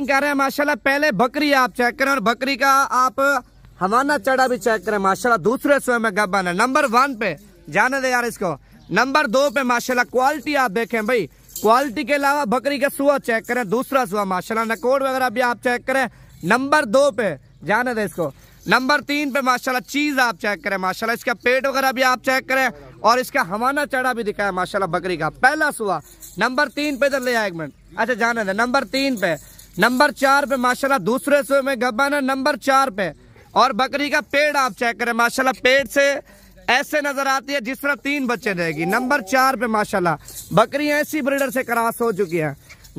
कर रहे हैं माशाल्लाह पहले बकरी आप चेक करें और बकरी का आप हवाना चढ़ा भी चेक करें माशाल्लाह दूसरे सो में गबन है नंबर वन पे जाने दे यार इसको नंबर दो पे माशाल्लाह क्वालिटी आप देखें भाई क्वालिटी के अलावा बकरी का सुहा चेक करें दूसरा सुहा माशाला नकोड वगैरह भी आप चेक करें नंबर दो पे जाने दे इसको नंबर तीन पे माशाल्लाह चीज आप चेक करें माशाल्लाह इसका पेट वगैरह भी आप चेक करें और इसका हवाना चढ़ा भी दिखाया माशाल्लाह बकरी का पहला सुहा नंबर तीन पे इधर ले आए एक मिनट अच्छा जाने दे नंबर तीन पे नंबर चार पे माशाल्लाह दूसरे सूए में गब्बाना नंबर चार पे और बकरी का पेड़ आप चेक करें माशाल्लाह पेड़ से ऐसे नजर आती है जिस तरह तीन बच्चे रहेगी नंबर चार पे माशाल्लाह बकरी ऐसी ब्रीडर से क्रास हो चुकी है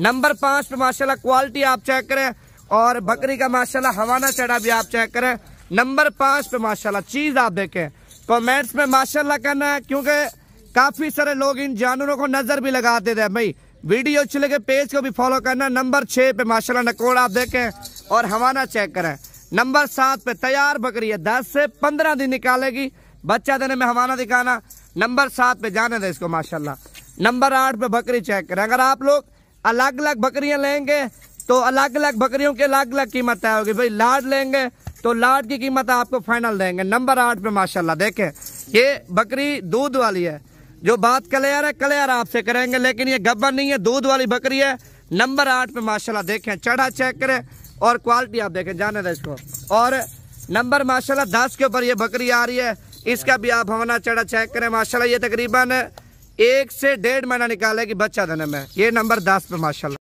नंबर पांच पे माशाल्लाह क्वालिटी आप चेक करें और बकरी का माशाल्लाह हवाना चढ़ा भी आप चेक करें नंबर पांच पे माशाल्लाह चीज आप देखें कॉमेंट्स में माशाल्लाह कहना है क्योंकि काफी सारे लोग इन जानवरों को नजर भी लगाते थे भाई वीडियो अच्छी लगे पेज को भी फॉलो करना नंबर छः पे माशाल्लाह नकोड़ आप देखें और हवाना चेक करें नंबर सात पे तैयार बकरी है दस से पंद्रह दिन निकालेगी बच्चा देने में हवाना दिखाना नंबर सात पे जाने दें इसको माशाल्लाह नंबर आठ पे बकरी चेक करें अगर आप लोग अलग अलग बकरियाँ लेंगे तो अलग अलग बकरियों की अलग अलग कीमत तय होगी भाई लाड लेंगे तो लाड की कीमत आपको फाइनल देंगे नंबर आठ पे माशाल्लाह देखें ये बकरी दूध वाली है जो बात कल्यार है कल्यार आपसे करेंगे लेकिन ये गब्बर नहीं है दूध वाली बकरी है नंबर आठ पे माशाल्लाह देखें चढ़ा चेक करें और क्वालिटी आप देखें जाने दें इसको और नंबर माशाल्लाह दस के ऊपर ये बकरी आ रही है इसका भी आप हमारा चढ़ा चेक करें माशाल्लाह ये तकरीबन एक से डेढ़ महीना निकालेगी बच्चा देने में ये नंबर दस पे माशा